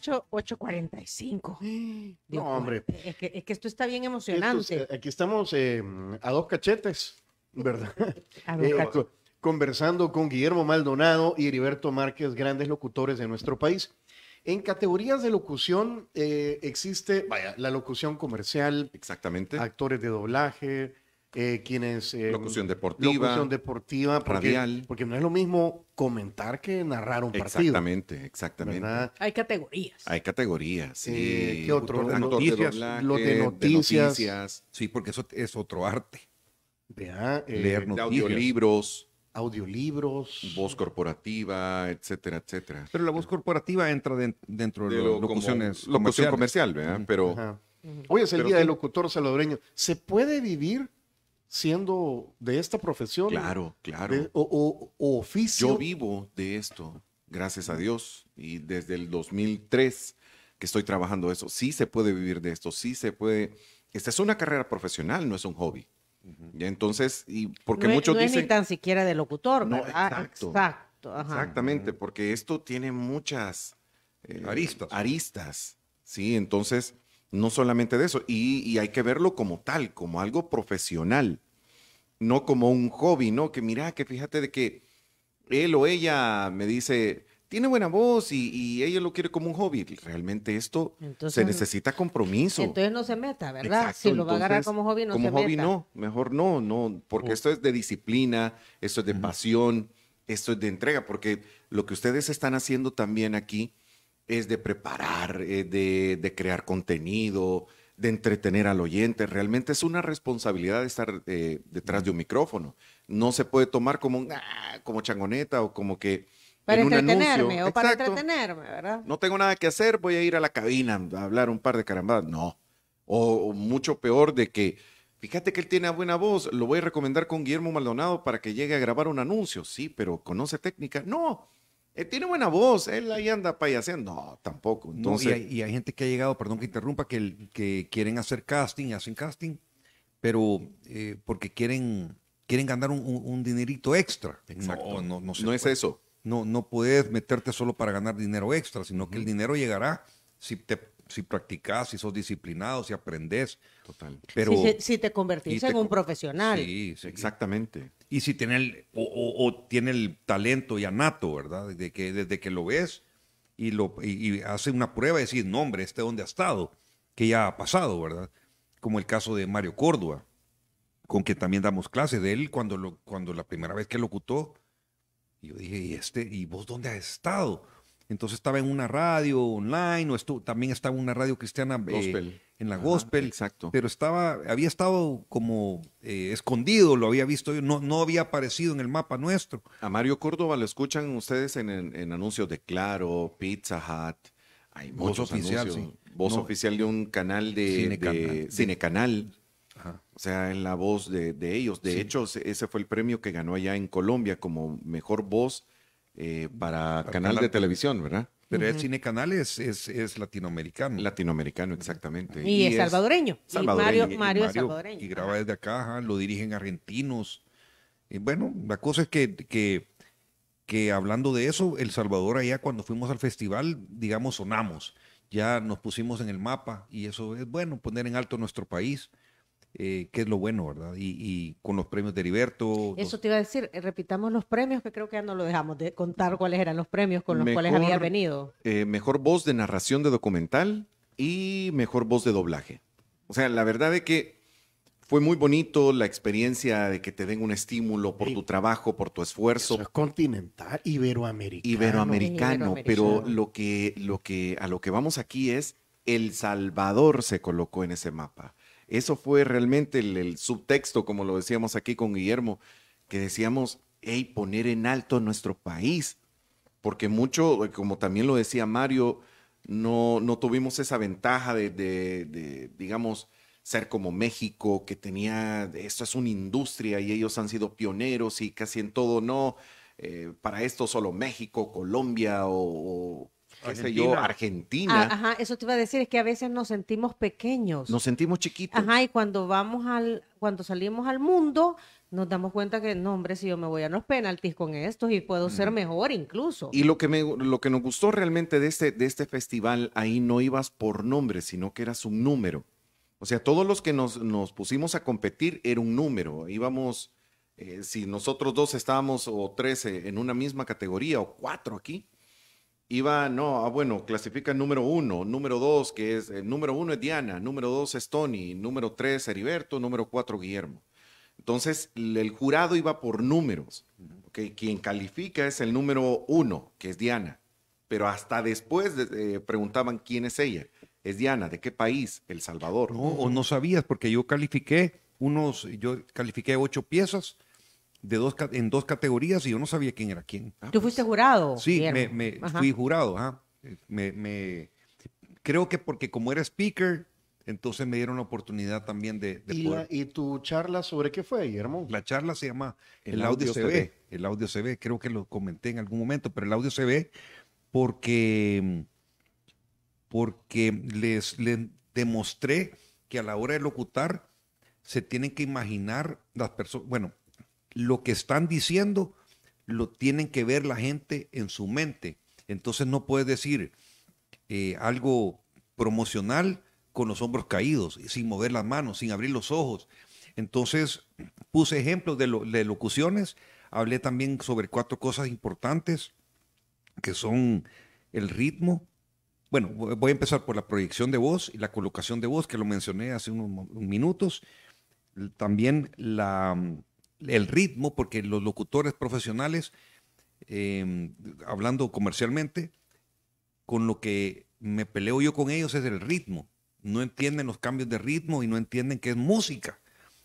8.45. No, hombre. Es que, esto está bien emocionante. Eh, aquí estamos eh, a dos cachetes, ¿verdad? *laughs* a dos eh, Conversando con Guillermo Maldonado y Heriberto Márquez, grandes locutores de nuestro país. En categorías de locución existe, vaya, la locución comercial. Exactamente. Actores de doblaje, eh, quienes... Eh, locución deportiva. porque, Porque no es lo mismo comentar que narrar un partido. Exactamente, exactamente. Hay categorías. Hay categorías, lo de noticias. Sí, porque eso es otro arte. Eh, Leer noticias. audiolibros audiolibros. Voz corporativa, etcétera, etcétera. Pero la voz corporativa entra dentro de, locuciones locución comercial, ¿verdad? Pero, Hoy es el Día del Locutor Salvadoreño. ¿Se puede vivir siendo de esta profesión. Claro, claro. o, oficio. Yo vivo de esto, gracias a Dios. Y desde el 2003 que estoy trabajando eso, sí se puede vivir de esto, sí se puede. Esta es una carrera profesional, no es un hobby. ya entonces, y porque muchos dicen. es ni tan siquiera de locutor, no, ah, Exacto. Exactamente, porque esto tiene muchas eh, aristas. Aristas. Sí, entonces, no solamente de eso. Y, y hay que verlo como tal, como algo profesional no como un hobby, ¿no? Que mira, que fíjate de que él o ella me dice, tiene buena voz y, ella lo quiere como un hobby. Realmente esto se necesita compromiso. Entonces no se meta, ¿verdad? si lo va a agarrar como hobby, no como hobby, no, mejor no, no, porque oh. esto es de disciplina, esto es de pasión, esto es de entrega, porque lo que ustedes están haciendo también aquí es de preparar, eh, de, crear contenido, de entretener al oyente. Realmente es una responsabilidad estar eh, detrás de un micrófono. No se puede tomar como un, ah, como changoneta o como que... Para entretenerme o para ¿verdad? No tengo nada que hacer, voy a ir a la cabina a hablar un par de carambadas. No. O, o mucho peor de que, fíjate que él tiene buena voz, lo voy a recomendar con Guillermo Maldonado para que llegue a grabar un anuncio. Sí, pero ¿conoce técnica? No. Él eh, tiene buena voz, él ahí anda payaseando. No, tampoco. Entonces... No, y, hay, y, hay, gente que ha llegado, perdón que interrumpa, que, que quieren hacer casting, hacen casting, pero eh, porque quieren, quieren ganar un, dinerito extra. Exacto. No, no, es eso. No, no puedes meterte solo para ganar dinero extra, sino que el dinero llegará si te si practicas, si sos disciplinado, si aprendes. Total. Pero, si, te convertís en un profesional. sí, exactamente y si tiene el, o, tiene el talento ya nato, ¿verdad? Desde que, desde que lo ves y, lo, hace una prueba y decís, no, hombre, este dónde ha estado, que ya ha pasado, ¿verdad? Como el caso de Mario Córdoba, con que también damos clases de él cuando, lo, cuando la primera vez que lo locutó, yo dije, ¿y este? ¿Y vos dónde has estado? Entonces estaba en una radio online, o también estaba en una radio cristiana. Eh, Gospel en la gospel. Exacto. Pero estaba, había estado como eh, escondido, lo había visto, no, no había aparecido en el mapa nuestro. A Mario Córdoba lo escuchan ustedes en, anuncios de Claro, Pizza Hut. Hay muchos oficial, Voz oficial de un canal de cinecanal, O sea, en la voz de, ellos. De hecho, ese fue el premio que ganó allá en Colombia como mejor voz eh, para, canal de televisión, ¿verdad? Pero el cine canal es, latinoamericano. Latinoamericano, exactamente. Y, es salvadoreño. Mario, es salvadoreño. Y graba desde acá, lo dirigen argentinos. bueno, la cosa es que, que, hablando de eso, El Salvador allá cuando fuimos al festival, digamos, sonamos. Ya nos pusimos en el mapa y eso es bueno, poner en alto nuestro país. Eh, qué es lo bueno, ¿verdad? Y, con los premios de Heriberto. Eso te iba a decir, eh, repitamos los premios, que creo que ya no lo dejamos de contar cuáles eran los premios con los cuales había venido. Eh, mejor voz de narración de documental y mejor voz de doblaje. O sea, la verdad es que fue muy bonito la experiencia de que te den un estímulo por tu trabajo, por tu esfuerzo. continental, iberoamericano. Iberoamericano, iberoamericano, pero lo que, lo que, a lo que vamos aquí es El Salvador se colocó en ese mapa. Eso fue realmente el, subtexto, como lo decíamos aquí con Guillermo, que decíamos, hey, poner en alto nuestro país, porque mucho, eh, como también lo decía Mario, no, no tuvimos esa ventaja de, digamos, ser como México, que tenía, esto es una industria y ellos han sido pioneros y casi en todo, no, eh, para esto solo México, Colombia o, yo, Argentina. Ah, ajá, eso te iba a decir, es que a veces nos sentimos pequeños. Nos sentimos chiquitos. Ajá, y cuando vamos al, cuando salimos al mundo, nos damos cuenta que, no, hombre, si yo me voy a los penaltis con estos y puedo ser mejor incluso. Y lo que, me, lo que nos gustó realmente de este, de este festival, ahí no ibas por nombre, sino que eras un número. O sea, todos los que nos, pusimos a competir era un número. Íbamos, eh, si nosotros dos estábamos o tres eh, en una misma categoría o cuatro aquí, iba, no, ah, bueno, clasifica número uno, número dos, que es, el eh, número uno es Diana, número dos es Tony, número tres Heriberto, número cuatro Guillermo. Entonces, el jurado iba por números. ¿okay? Quien califica es el número uno, que es Diana. Pero hasta después eh, preguntaban quién es ella. Es Diana, ¿de qué país? El Salvador. o no sabías, porque yo califiqué unos, yo califiqué ocho piezas de dos, en dos categorías y yo no sabía quién era quién. Ah, ¿Tú pues. fuiste jurado? Sí, me, fui jurado. Me, creo que porque como era speaker, entonces me dieron la oportunidad también de... de ¿Y, tu charla sobre qué fue, Guillermo? La charla se llama El, audio, se ve. El audio se ve, creo que lo comenté en algún momento, pero el audio se ve porque, porque les, les demostré que a la hora de locutar se tienen que imaginar las personas, bueno, lo que están diciendo lo tienen que ver la gente en su mente. Entonces no puedes decir eh, algo promocional con los hombros caídos, sin mover las manos, sin abrir los ojos. Entonces puse ejemplos de, de locuciones, hablé también sobre cuatro cosas importantes que son el ritmo. Bueno, voy a empezar por la proyección de voz y la colocación de voz, que lo mencioné hace unos minutos. También la, mm, el ritmo, porque los locutores profesionales, em, hablando comercialmente, con lo que me peleo yo con ellos es el ritmo. No entienden los cambios de ritmo y no entienden que es música.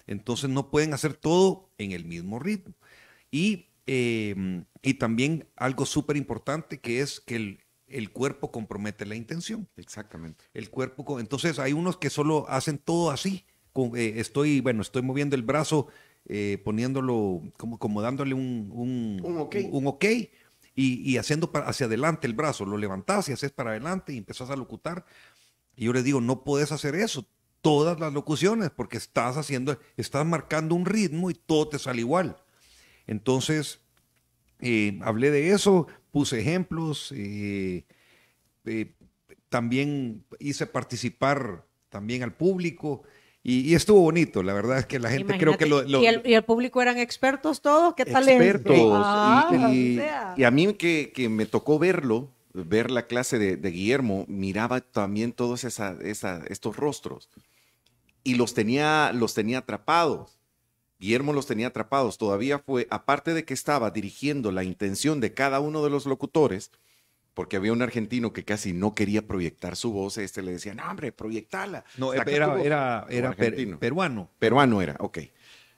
Entonces no pueden hacer todo en el mismo ritmo. Y, em, también algo súper importante que es que el, cuerpo compromete la intención. Exactamente. El cuerpo, entonces hay unos que solo hacen todo así. Eh, estoy, bueno, estoy moviendo el brazo eh, poniéndolo, como, como dándole un, un, un ok, y, y, haciendo hacia adelante el brazo. Lo levantás y haces para adelante y empezás a locutar. Y yo le digo, no puedes hacer eso todas las locuciones porque estás haciendo, estás marcando un ritmo y todo te sale igual. Entonces, eh, hablé de eso, puse ejemplos, eh, también hice participar también al público. Y, estuvo bonito, la verdad es que la gente creo que lo... ¿Y, el, público eran expertos todos? ¿Qué tal Expertos. Ah, y, a mí que, que, me tocó verlo, ver la clase de, Guillermo, miraba también todos esos estos rostros y los tenía, los tenía atrapados. Guillermo los tenía atrapados. Todavía fue, aparte de que estaba dirigiendo la intención de cada uno de los locutores, porque había un argentino que casi no quería proyectar su voz, este le decía, no, hombre, proyectala. No, era, era, era, peruano. Peruano era, ok.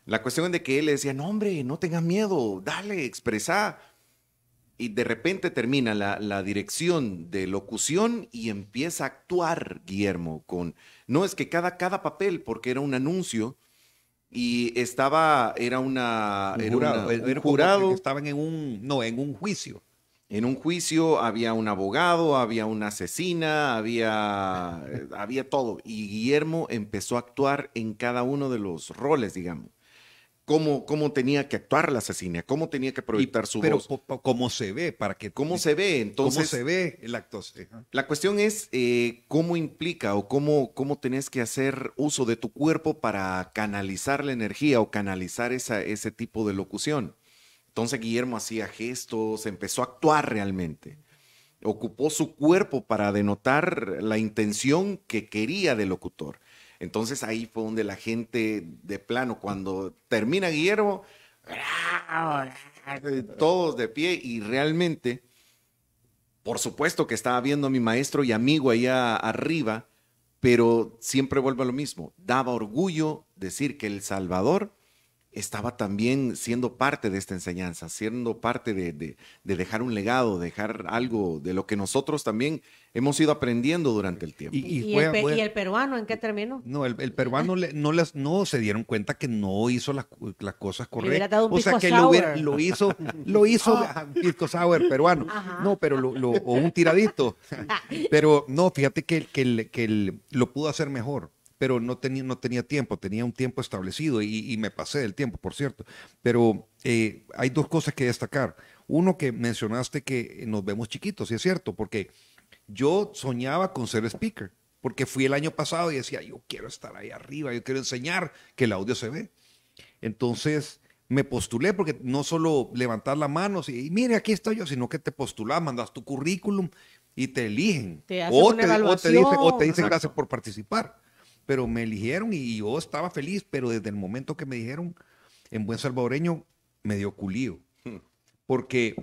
La cuestión de que él le decía, no, hombre, no tengas miedo, dale, expresa. Y de repente termina la, la, dirección de locución y empieza a actuar Guillermo con, no, es que cada, cada papel, porque era un anuncio, y estaba, era una... Un jurado, jurado. Estaban en un, no, en un juicio en un juicio había un abogado, había una asesina, había, eh, había todo. Y Guillermo empezó a actuar en cada uno de los roles, digamos. Cómo, cómo tenía que actuar la asesina, cómo tenía que proyectar su pero, voz. Pero cómo se ve, para que... Cómo se ve, entonces... Cómo se ve el acto. La cuestión es eh, cómo implica o cómo, cómo tenés que hacer uso de tu cuerpo para canalizar la energía o canalizar ese tipo de locución. Entonces Guillermo hacía gestos, empezó a actuar realmente. Ocupó su cuerpo para denotar la intención que quería del locutor. Entonces ahí fue donde la gente de plano, cuando termina Guillermo, todos de pie y realmente, por supuesto que estaba viendo a mi maestro y amigo allá arriba, pero siempre vuelvo a lo mismo, daba orgullo decir que El Salvador estaba también siendo parte de esta enseñanza, siendo parte de, dejar un legado, dejar algo de lo que nosotros también hemos ido aprendiendo durante el tiempo. ¿Y, y, el, peruano en qué término? No, el, peruano no, las, no se dieron cuenta que no hizo las, cosas correctas. o sea, que lo, hizo, lo hizo *laughs* ah. peruano. No, pero un tiradito. *laughs* pero no, fíjate que, que, que lo pudo hacer mejor pero no tenía, no tenía tiempo, tenía un tiempo establecido y, me pasé del tiempo, por cierto. Pero eh, hay dos cosas que destacar. Uno que mencionaste que nos vemos chiquitos, y es cierto, porque yo soñaba con ser speaker, porque fui el año pasado y decía, yo quiero estar ahí arriba, yo quiero enseñar que el audio se ve. Entonces me postulé porque no solo levantar la mano y mire, aquí estoy yo, sino que te postulas mandas tu currículum y te eligen. Te o te dicen gracias por participar pero me eligieron y yo estaba feliz, pero desde el momento que me dijeron, en buen salvadoreño, me dio culío. Hmm. Porque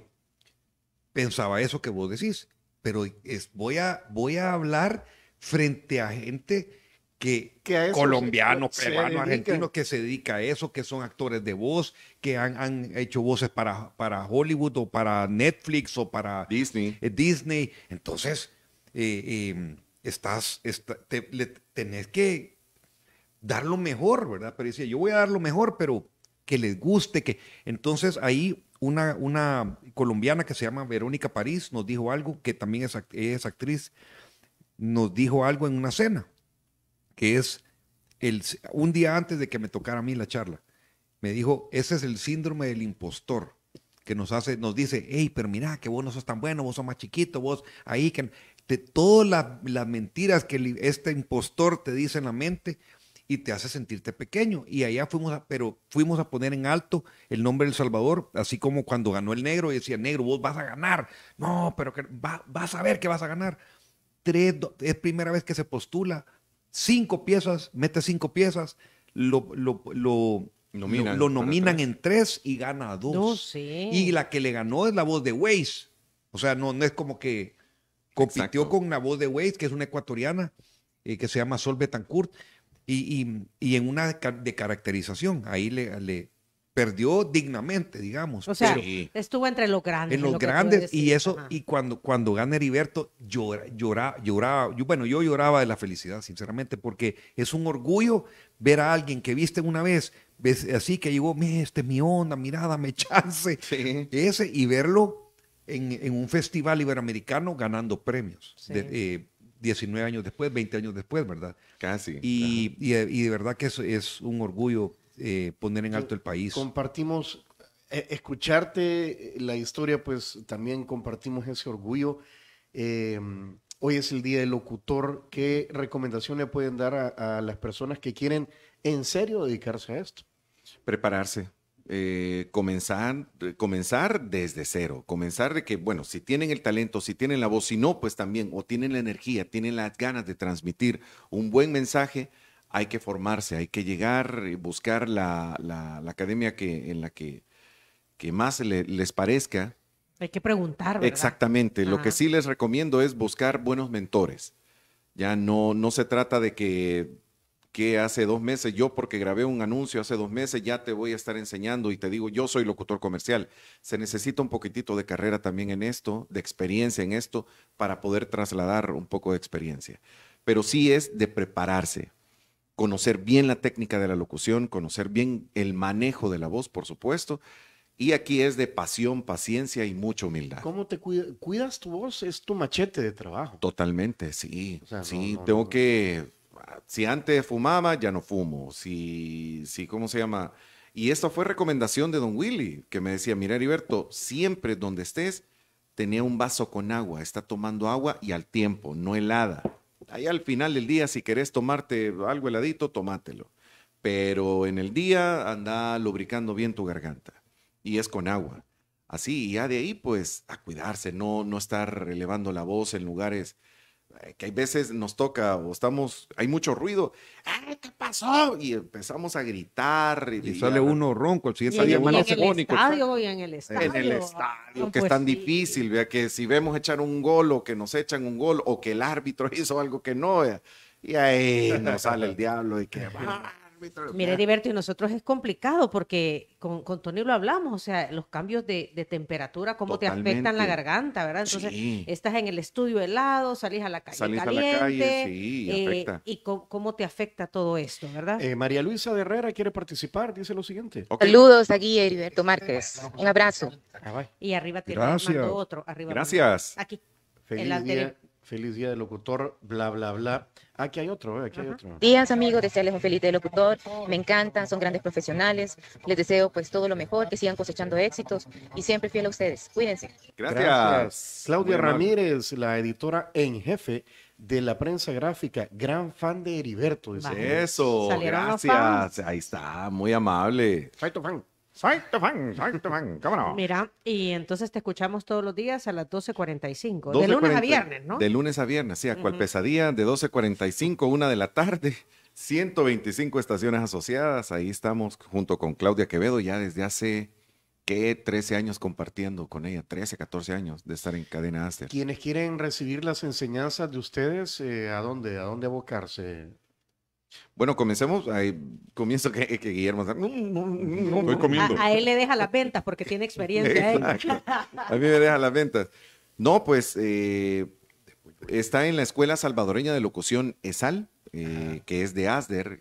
pensaba eso que vos decís, pero es, voy, a, voy a hablar frente a gente que, colombiano, peruano, argentino, que se dedica a eso, que son actores de voz, que han, hecho voces para, para Hollywood o para Netflix o para Disney. Eh, Disney. Entonces, eh, em, estás, tenés que dar lo mejor, ¿verdad? Pero decía, yo voy a dar lo mejor, pero que les guste, que... Entonces ahí una, una colombiana que se llama Verónica París nos dijo algo, que también es, actriz, nos dijo algo en una cena, que es el, un día antes de que me tocara a mí la charla. Me dijo, ese es el síndrome del impostor que nos hace, nos dice, hey, pero mira, que vos no sos tan bueno, vos sos más chiquito, vos ahí, que de todas las mentiras que este impostor te dice en la mente y te hace sentirte pequeño. Y allá fuimos, a, pero fuimos a poner en alto el nombre del Salvador, así como cuando ganó el negro y decía, negro, vos vas a ganar. No, pero que, vas a ver que vas a ganar. Tres, es primera vez que se postula, cinco piezas, mete cinco piezas, lo, lo, Nominan en tres y gana dos. Y la que le ganó es la voz de Waze. O sea, no, no es como que Compitió con una voz de Weiss que es una ecuatoriana, eh, que se llama Sol Betancourt, y, en una de caracterización. Ahí le, perdió dignamente, digamos. O sea, estuvo entre los grandes. En los grandes, y eso, y cuando, cuando gana Heriberto, llora, lloraba, bueno, yo lloraba de la felicidad, sinceramente, porque es un orgullo ver a alguien que viste una vez, así que llegó, este es mi onda, mirada, me *laughs* chance, ese, y verlo en, un festival iberoamericano ganando premios. 19 eh, años después, 20 años después, ¿verdad? Casi. Y, eh, y, de verdad que es, es un orgullo eh, poner en alto el país. Compartimos, escucharte la historia, pues también compartimos ese orgullo. Em, hoy es el Día del Locutor. ¿Qué recomendaciones pueden dar a las personas que quieren en serio dedicarse a esto? Prepararse, eh, eh, comenzar, desde cero, comenzar de que, bueno, si tienen el talento, si tienen la voz, si no, pues también, o tienen la energía, tienen las ganas de transmitir un buen mensaje, hay que formarse, hay que llegar, y eh, buscar la, academia que, en la que, más les parezca. Hay que preguntar. ¿verdad? Exactamente, lo que sí les recomiendo es buscar buenos mentores. Ya no, no se trata de que que hace dos meses, yo porque grabé un anuncio hace dos meses, ya te voy a estar enseñando y te digo, yo soy locutor comercial. Se necesita un poquitito de carrera también en esto, de experiencia en esto, para poder trasladar un poco de experiencia. Pero sí es de prepararse, conocer bien la técnica de la locución, conocer bien el manejo de la voz, por supuesto. Y aquí es de pasión, paciencia y mucha humildad. ¿Cómo te cuidas tu voz? Es tu machete de trabajo. Totalmente, sí. sí, tengo que si antes fumaba, ya no fumo. Si, si, ¿cómo se llama? Y esto fue recomendación de don Willy, que me decía, mira Heriberto, siempre donde estés, tenía un vaso con agua, está tomando agua y al tiempo, no helada. Ahí al final del día, si querés tomarte algo heladito, tomátelo. Pero en el día anda lubricando bien tu garganta. Y es con agua. Así, y ya de ahí, pues, a cuidarse, no, no estar elevando la voz en lugares eh, que hay veces nos toca o estamos, hay mucho ruido, qué pasó! Y empezamos a gritar. Y, sale uno ronco, el siguiente día En el estadio, en el estadio. que es pues tan difícil, que si vemos echar un gol o que nos echan un gol o que el árbitro *laughs* hizo algo que no, y ahí nos sale el diablo y que va. *laughs* Mire, Heriberto, y nosotros es complicado porque con, con, Tony lo hablamos, o sea, los cambios de, temperatura, cómo te afectan la garganta, ¿verdad? Entonces, estás en el estudio helado, salís a la calle caliente, eh, Y cómo, te afecta todo esto, ¿verdad? Eh, María Luisa de Herrera quiere participar, dice lo siguiente. Saludos aquí, Heriberto Márquez. Un abrazo. Ah, y arriba te mando otro. Gracias. Aquí. Feliz Feliz día de locutor, bla, bla, bla. Aquí hay otro, eh, aquí hay otro. Días, amigos, desearles un feliz día del locutor. Me encantan, son grandes profesionales. Les deseo pues todo lo mejor, que sigan cosechando éxitos y siempre fiel a ustedes. Cuídense. Gracias. Claudia Ramírez, la editora en jefe de la prensa gráfica, gran fan de Heriberto. Eso, gracias. Ahí está, muy amable. Fight fan. Soy tu fan, soy fan, Mira, y entonces te escuchamos todos los días a las 12.45, de lunes a viernes, ¿no? De lunes a viernes, sí, a cual pesadilla, de 12.45, una de la tarde. 125 estaciones asociadas, ahí estamos junto con Claudia Quevedo ya desde hace ¿qué? 13 años compartiendo con ella, 13, 14 años de estar en cadena Aster. Quienes quieren recibir las enseñanzas de ustedes, eh, ¿a dónde? ¿A dónde abocarse? Bueno, comencemos. comienzo que, Guillermo. A, él le deja las ventas porque tiene experiencia. ¿eh? A mí me deja las ventas. No, pues eh, está en la Escuela Salvadoreña de Locución ESAL, eh, que es de ASDER.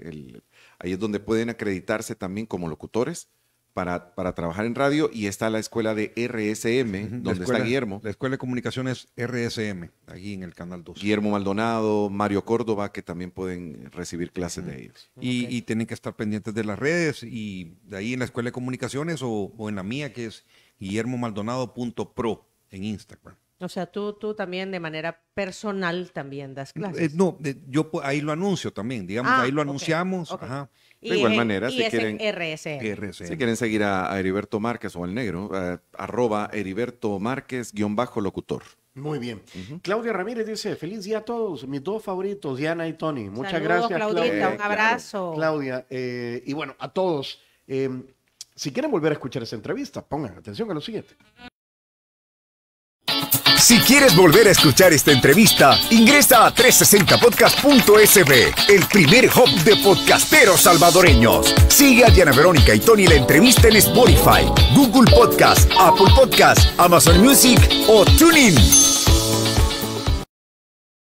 ahí es donde pueden acreditarse también como locutores para, para trabajar en radio y está la escuela de RSM, donde está Guillermo. La escuela de comunicaciones RSM, aquí en el Canal 2. Guillermo Maldonado, Mario Córdoba, que también pueden recibir clases de ellos. Y, tienen que estar pendientes de las redes y de ahí en la escuela de comunicaciones o, o en la mía, que es guillermomaldonado.pro en Instagram. O sea, tú, tú también de manera personal también das eh, clases. No, eh, yo ahí lo anuncio también, digamos, ah, ahí lo anunciamos. Ajá. De igual manera, si quieren, si quieren seguir a, Heriberto Márquez o al negro, arroba Heriberto Márquez guión bajo locutor. Muy bien. Claudia Ramírez dice, feliz día a todos, mis dos favoritos, Diana y Tony. Muchas gracias, un abrazo. Claudia, eh, y bueno, a todos. Eh, si quieren volver a escuchar esa entrevista, pongan atención a lo siguiente. Si quieres volver a escuchar esta entrevista, ingresa a 360podcast.sb, el primer hub de podcasteros salvadoreños. Sigue a Diana Verónica y Tony la entrevista en Spotify, Google Podcast, Apple Podcast, Amazon Music o TuneIn.